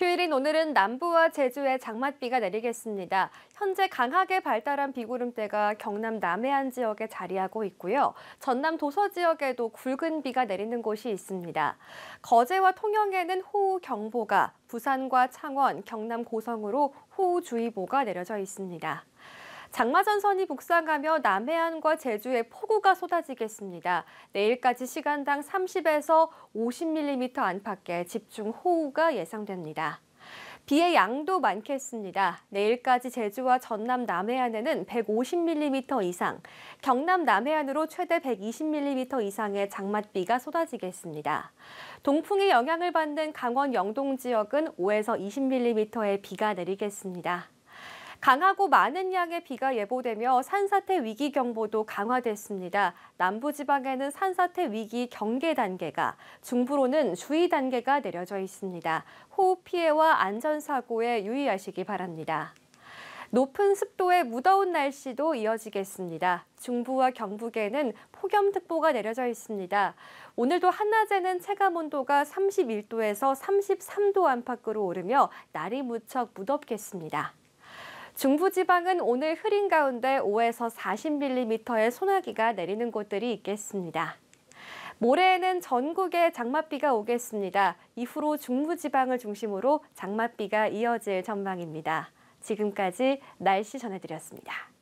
휴일인 오늘은 남부와 제주에 장맛비가 내리겠습니다. 현재 강하게 발달한 비구름대가 경남 남해안 지역에 자리하고 있고요. 전남 도서 지역에도 굵은 비가 내리는 곳이 있습니다. 거제와 통영에는 호우 경보가, 부산과 창원, 경남 고성으로 호우주의보가 내려져 있습니다. 장마전선이 북상하며 남해안과 제주에 폭우가 쏟아지겠습니다. 내일까지 시간당 30에서 50mm 안팎의 집중호우가 예상됩니다. 비의 양도 많겠습니다. 내일까지 제주와 전남 남해안에는 150mm 이상, 경남 남해안으로 최대 120mm 이상의 장맛비가 쏟아지겠습니다. 동풍의 영향을 받는 강원 영동 지역은 5에서 20mm의 비가 내리겠습니다. 강하고 많은 양의 비가 예보되며 산사태 위기 경보도 강화됐습니다. 남부 지방에는 산사태 위기 경계 단계가, 중부로는 주의 단계가 내려져 있습니다. 호흡 피해와 안전 사고에 유의하시기 바랍니다. 높은 습도에 무더운 날씨도 이어지겠습니다. 중부와 경북에는 폭염특보가 내려져 있습니다. 오늘도 한낮에는 체감온도가 31도에서 33도 안팎으로 오르며 날이 무척 무덥겠습니다. 중부지방은 오늘 흐린 가운데 5에서 40mm의 소나기가 내리는 곳들이 있겠습니다. 모레에는 전국에 장맛비가 오겠습니다. 이후로 중부지방을 중심으로 장맛비가 이어질 전망입니다. 지금까지 날씨 전해드렸습니다.